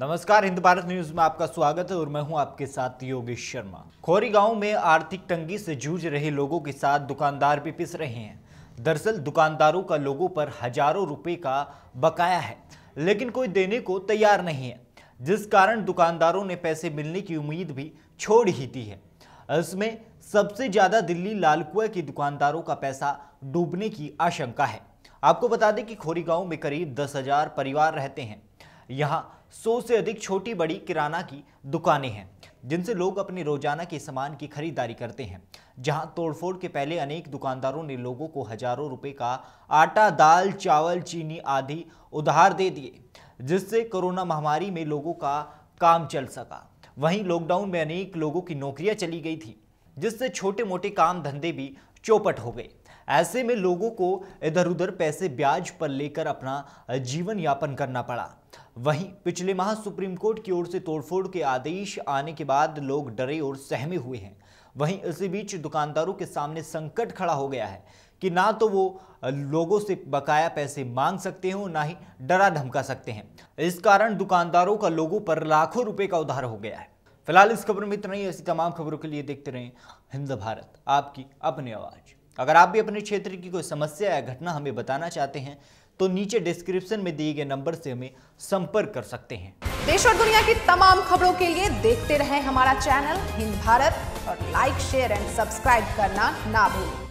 नमस्कार हिंद भारत न्यूज में आपका स्वागत है और मैं हूं आपके साथ योगेश शर्मा खोरी गांव में आर्थिक तंगी से जूझ रहे लोगों के साथ दुकानदार भी पिस रहे हैं दरअसल दुकानदारों का लोगों पर हजारों रुपए का बकाया है लेकिन कोई देने को तैयार नहीं है जिस कारण दुकानदारों ने पैसे मिलने की उम्मीद भी छोड़ ही दी है इसमें सबसे ज़्यादा दिल्ली लालकुआ के दुकानदारों का पैसा डूबने की आशंका है आपको बता दें कि खोरी गांव में करीब दस हजार परिवार रहते हैं यहाँ सौ से अधिक छोटी बड़ी किराना की दुकानें हैं जिनसे लोग अपने रोजाना के सामान की खरीदारी करते हैं जहां तोड़फोड़ के पहले अनेक दुकानदारों ने लोगों को हजारों रुपए का आटा दाल चावल चीनी आदि उधार दे दिए जिससे कोरोना महामारी में लोगों का काम चल सका वहीं लॉकडाउन में अनेक लोगों की नौकरियां चली गई थी जिससे छोटे मोटे काम धंधे भी चौपट हो गए ऐसे में लोगों को इधर उधर पैसे ब्याज पर लेकर अपना जीवन यापन करना पड़ा वहीं पिछले माह सुप्रीम कोर्ट की ओर से तोड़फोड़ के आदेश आने के बाद लोग डरे और सहमे हुए हैं वहीं इसी बीच दुकानदारों के सामने संकट खड़ा हो गया है कि ना तो वो लोगों से बकाया पैसे मांग सकते हैं और ना ही डरा धमका सकते हैं इस कारण दुकानदारों का लोगों पर लाखों रुपए का उधार हो गया है फिलहाल इस खबर में इतना ही ऐसी तमाम खबरों के लिए देखते रहें हिंद भारत आपकी अपनी आवाज़ अगर आप भी अपने क्षेत्र की कोई समस्या या घटना हमें बताना चाहते हैं तो नीचे डिस्क्रिप्शन में दिए गए नंबर से हमें संपर्क कर सकते हैं देश और दुनिया की तमाम खबरों के लिए देखते रहें हमारा चैनल हिंद भारत और लाइक शेयर एंड सब्सक्राइब करना ना भूलें